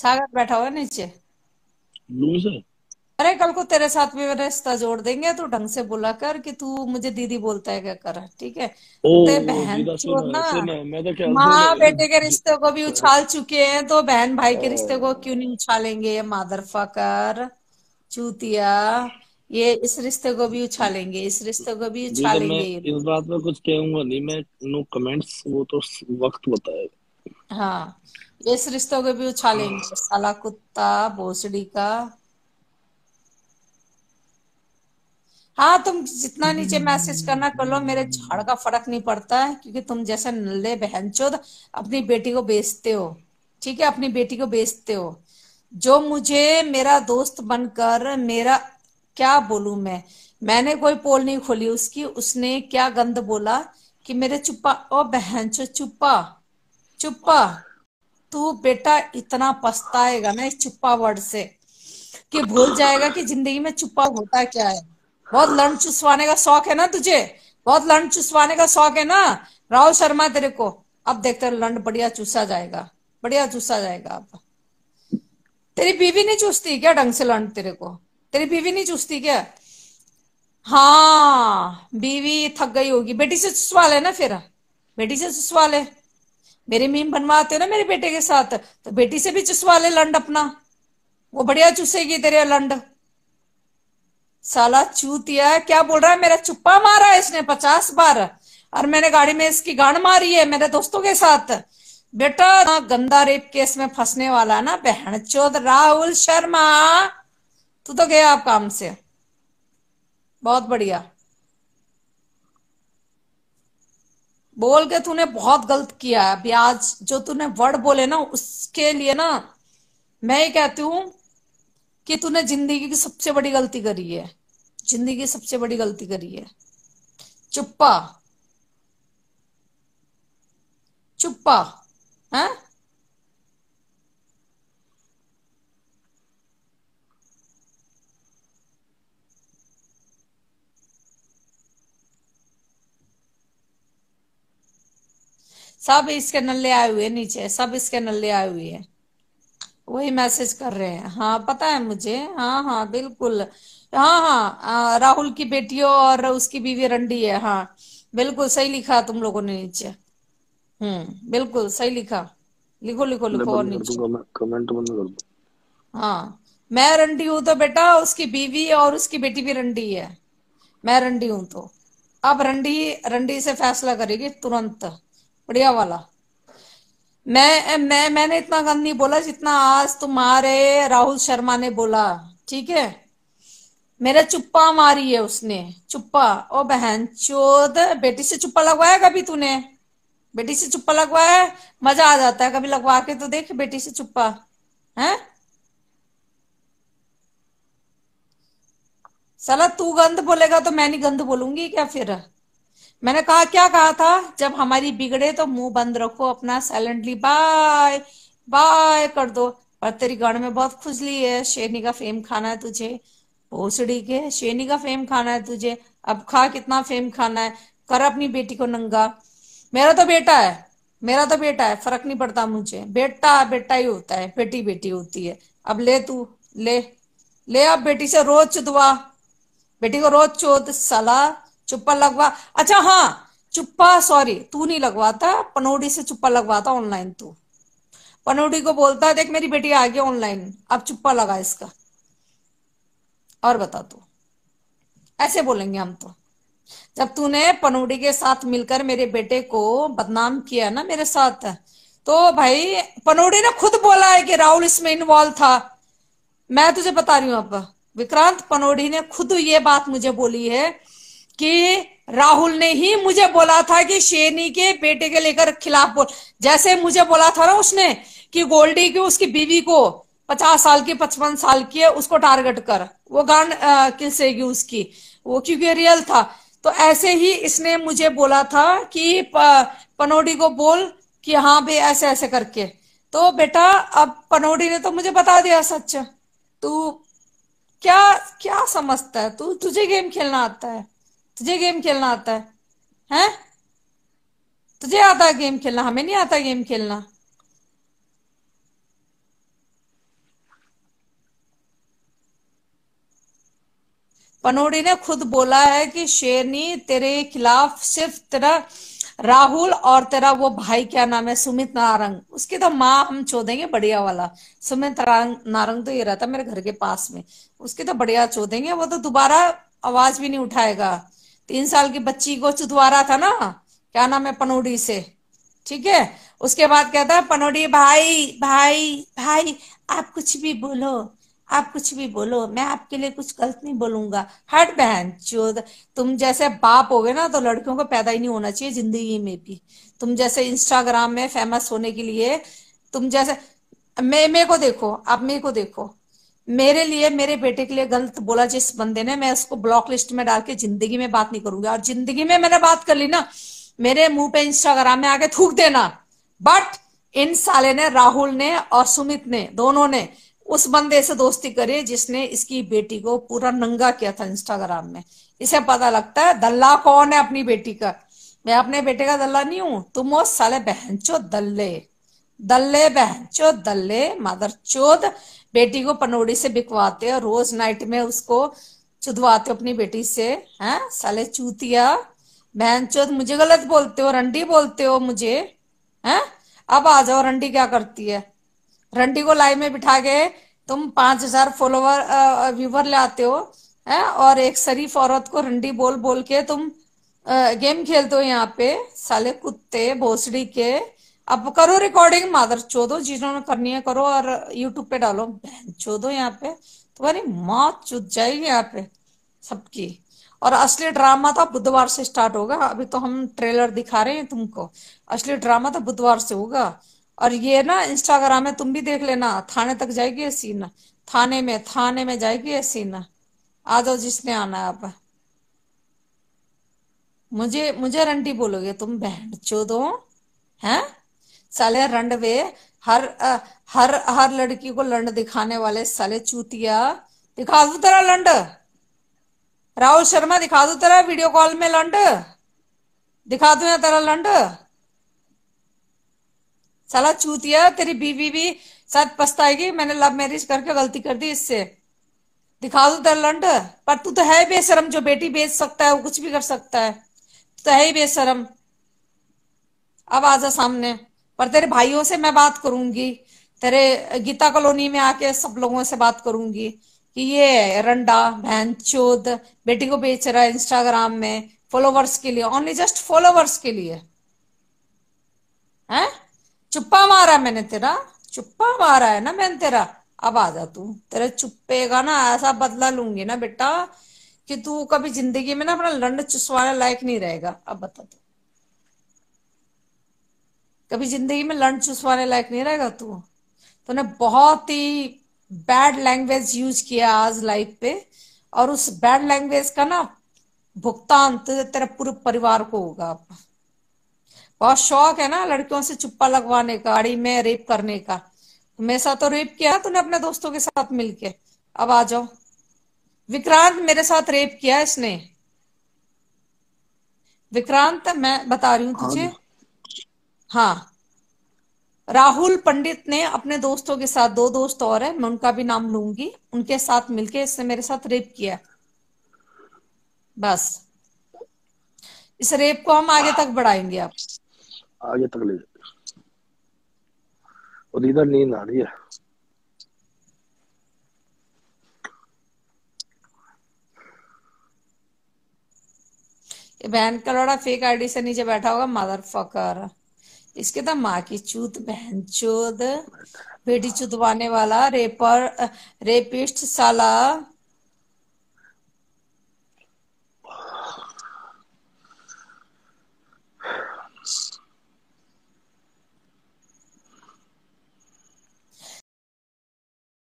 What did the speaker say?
सागर बैठा हुआ नीचे लूजर अरे कल को तेरे साथ भी रिश्ता जोड़ देंगे तू ढंग से बोला कर कि तू मुझे दीदी बोलता है क्या कर ठीक है तो बहन ना तो माँ बेटे के रिश्ते को भी उछाल चुके हैं तो बहन भाई के रिश्ते को क्यों नहीं उछालेंगे मादर फकर चूतिया ये इस रिश्ते को भी उछालेंगे इस रिश्ते को भी उछालेंगे इस बात में कुछ कहूंगा नहीं मैं नो कमेंट्स वो तो वक्त बताएगा हाँ इस रिश्तों के भी उछालेंगे साला कुत्ता भोसड़ी का हाँ तुम जितना नीचे मैसेज करना कर लो मेरे झाड़ का फर्क नहीं पड़ता है क्योंकि तुम जैसे नल्ले चोद अपनी बेटी को बेचते हो ठीक है अपनी बेटी को बेचते हो जो मुझे मेरा दोस्त बनकर मेरा क्या बोलू मैं मैंने कोई पोल नहीं खोली उसकी उसने क्या गंद बोला कि मेरे चुप्पा ओ बहन चो चुप्पा चुप्पा तू बेटा इतना पछताएगा ना इस चुप्पा वर्ड से कि भूल जाएगा कि जिंदगी में चुप्पा होता क्या है बहुत लंड चुसवाने का शौक है ना तुझे बहुत लंड चुसवाने का शौक है ना राहुल शर्मा तेरे को अब देखते लंड बढ़िया चूसा जाएगा बढ़िया चूसा जाएगा अब तेरी बीवी नहीं चूसती क्या ढंग से लंड तेरे को तेरी बीवी नहीं चूसती क्या हाँ बीवी थक गई होगी बेटी से चुसवा लेना ना फिर बेटी से चुसवा ले मेरे मीम बनवाते हो ना मेरे बेटे के साथ तो बेटी से भी चुसवा ले लंड अपना वो बढ़िया चुसेगी तेरे लंड साला चूतिया क्या बोल रहा है मेरा चुप्पा मारा है इसने पचास बार और मैंने गाड़ी में इसकी गांड मारी है मेरे दोस्तों के साथ बेटा गंदा रेप केस में फंसने वाला है ना बहन चौध राहुल शर्मा तू तो गया आप काम से बहुत बढ़िया बोल के तूने बहुत गलत किया है अभी आज जो तूने वर्ड बोले ना उसके लिए ना मैं ये कहती हूं कि तूने जिंदगी की सबसे बड़ी गलती करी है जिंदगी की सबसे बड़ी गलती करी है चुप्पा चुप्पा है हाँ? सब इसके नल्ले आए हुए नीचे सब इसके नल्ले आए हुए है वही मैसेज कर रहे हैं हाँ पता है मुझे हाँ हाँ बिल्कुल हाँ हाँ राहुल की बेटियों और उसकी बीवी रंडी है हाँ बिल्कुल सही लिखा तुम लोगों ने नीचे हम्म बिल्कुल सही लिखा लिखो लिखो लिखो और नीचे कमेंट बंद कर हाँ मैं रंडी हूँ तो बेटा उसकी बीवी और उसकी बेटी भी रंडी है मैं रंडी हूँ तो अब रंडी रंडी से फैसला करेगी तुरंत बढ़िया वाला मैं मैं मैंने इतना गंद नहीं बोला जितना आज तुम्हारे राहुल शर्मा ने बोला ठीक है मेरा चुप्पा मारी है उसने चुप्पा ओ बहन चोद बेटी से चुप्पा लगवाया कभी तूने बेटी से चुप्पा लगवाया मजा आ जाता है कभी लगवा के तो देख बेटी से चुप्पा है साला तू गंद बोलेगा तो मैं नहीं गंद बोलूंगी क्या फिर मैंने कहा क्या कहा था जब हमारी बिगड़े तो मुंह बंद रखो अपना साइलेंटली बाय बाय कर दो पर तेरी गण में बहुत खुजली है शेरनी का फेम खाना है तुझे भोसड़ी के शेरनी का फेम खाना है तुझे अब खा कितना फेम खाना है कर अपनी बेटी को नंगा मेरा तो बेटा है मेरा तो बेटा है फर्क नहीं पड़ता मुझे बेटा बेटा ही होता है बेटी बेटी होती है अब ले तू ले ले अब बेटी से रोज चुदवा बेटी को रोज चोद सलाह चुप्पा लगवा अच्छा हाँ चुप्पा सॉरी तू नहीं लगवाता पनोडी से चुप्पा लगवाता ऑनलाइन तू पनोडी को बोलता है देख मेरी बेटी आ गई ऑनलाइन अब चुप्पा लगा इसका और बता तू ऐसे बोलेंगे हम तो जब तूने पनोडी के साथ मिलकर मेरे बेटे को बदनाम किया ना मेरे साथ तो भाई पनोडी ने खुद बोला है कि राहुल इसमें इन्वॉल्व था मैं तुझे बता रही हूं अब विक्रांत पनोडी ने खुद ये बात मुझे बोली है कि राहुल ने ही मुझे बोला था कि शेरनी के बेटे के लेकर खिलाफ बोल जैसे मुझे बोला था ना उसने कि गोल्डी की उसकी बीवी को पचास साल की पचपन साल की है उसको टारगेट कर वो गान किलसेगी उसकी वो क्योंकि रियल था तो ऐसे ही इसने मुझे बोला था कि प, पनोडी को बोल कि हाँ भाई ऐसे ऐसे करके तो बेटा अब पनोडी ने तो मुझे बता दिया सच तू क्या क्या समझता है तू तुझे गेम खेलना आता है तुझे गेम खेलना आता है हैं तुझे आता है गेम खेलना हमें नहीं आता गेम खेलना पनोड़ी ने खुद बोला है कि शेरनी तेरे खिलाफ सिर्फ तेरा राहुल और तेरा वो भाई क्या नाम है सुमित नारंग उसकी तो माँ हम चोदेंगे देंगे बढ़िया वाला सुमित नारंग तो ये रहता मेरे घर के पास में उसकी तो बढ़िया चो देंगे वो तो दोबारा आवाज भी नहीं उठाएगा तीन साल की बच्ची को चुतवा रहा था ना क्या नाम है पनोडी से ठीक है उसके बाद कहता है पनोडी भाई भाई भाई आप कुछ भी बोलो आप कुछ भी बोलो मैं आपके लिए कुछ गलत नहीं बोलूंगा हट बहन चोद तुम जैसे बाप हो गए ना तो लड़कियों को पैदा ही नहीं होना चाहिए जिंदगी में भी तुम जैसे इंस्टाग्राम में फेमस होने के लिए तुम जैसे मैं मे को देखो आप मे को देखो मेरे लिए मेरे बेटे के लिए गलत बोला जिस बंदे ने मैं उसको ब्लॉक लिस्ट में डाल के जिंदगी में बात नहीं करूंगी और जिंदगी में मैंने बात कर ली ना मेरे मुंह पे इंस्टाग्राम में आके थूक देना बट इन साले ने राहुल ने और सुमित ने दोनों ने उस बंदे से दोस्ती करी जिसने इसकी बेटी को पूरा नंगा किया था इंस्टाग्राम में इसे पता लगता है दल्ला कौन है अपनी बेटी का मैं अपने बेटे का दल्ला नहीं हूं तुम वो साले बहन चो दल्ले दल्ले बहन चोद दल्ले मदर चोद बेटी को पनौड़ी से बिकवाते हो रोज नाइट में उसको चुदवाते हो अपनी बेटी से हैं साले चूतिया बहन चोद मुझे गलत बोलते हो रंडी बोलते हो मुझे हैं अब आ जाओ रंडी क्या करती है रंडी को लाइव में बिठा के तुम पांच हजार फॉलोवर व्यूवर ले आते हो है और एक शरीफ औरत को रंडी बोल बोल के तुम आ, गेम खेलते हो यहाँ पे साले कुत्ते भोसड़ी के अब करो रिकॉर्डिंग मादर चोदो जिन्होंने करनी है करो और यूट्यूब पे डालो बहन चोदो यहाँ पे तुम्हारी मौत चुत जाएगी यहाँ पे सबकी और असली ड्रामा तो बुधवार से स्टार्ट होगा अभी तो हम ट्रेलर दिखा रहे हैं तुमको असली ड्रामा तो बुधवार से होगा और ये ना इंस्टाग्राम में तुम भी देख लेना थाने तक जाएगी ये सीन थाने में थाने में जाएगी ये सीन आ जाओ जिसने आना है आप मुझे मुझे रंटी बोलोगे तुम बहन चो दो है साले वे हर आ, हर हर लड़की को लंड दिखाने वाले साले चूतिया दिखा दू तेरा लंड राहुल शर्मा दिखा दू तेरा वीडियो कॉल में लंड दिखा दू ना तेरा लंड साला चूतिया तेरी बीवी भी शायद पछताएगी मैंने लव मैरिज करके गलती कर दी इससे दिखा दू तेरा लंड पर तू तो है बेशरम जो बेटी बेच सकता है वो कुछ भी कर सकता है तो है ही बेशरम अब आजा सामने पर तेरे भाइयों से मैं बात करूंगी तेरे गीता कॉलोनी में आके सब लोगों से बात करूंगी कि ये रंडा बहन चोद बेटी को बेच रहा है इंस्टाग्राम में फॉलोवर्स के लिए ओनली जस्ट फॉलोवर्स के लिए है चुप्पा मारा मैंने तेरा चुप्पा मारा है ना मैंने तेरा अब आ जा तू तेरा चुप्पेगा ना ऐसा बदला लूंगी ना बेटा कि तू कभी जिंदगी में ना अपना लंड चुसवाने लायक नहीं रहेगा अब बता दो कभी जिंदगी में लंच चुसवाने लायक नहीं रहेगा तू तूने बहुत ही बैड लैंग्वेज यूज किया आज लाइफ पे और उस बैड लैंग्वेज का ना भुगतान तेरे पूरे परिवार को होगा बहुत शौक है ना लड़कियों से चुप्पा लगवाने का गाड़ी में रेप करने का मेरे साथ तो रेप किया तूने अपने दोस्तों के साथ मिलके अब आ जाओ विक्रांत मेरे साथ रेप किया इसने विक्रांत मैं बता रही हूं हाँ तुझे हाँ राहुल पंडित ने अपने दोस्तों के साथ दो दोस्त और है मैं उनका भी नाम लूंगी उनके साथ मिलके इसने मेरे साथ रेप किया बस इस रेप को हम आगे तक बढ़ाएंगे आप आगे तक ले और इधर नींद आ रही है बहन का लड़ा फेक आईडी से नीचे बैठा होगा मदर फकर इसके तो माँ की चूत बहन चोद बेटी चुतवाने वाला रेपर रेपिस्ट साला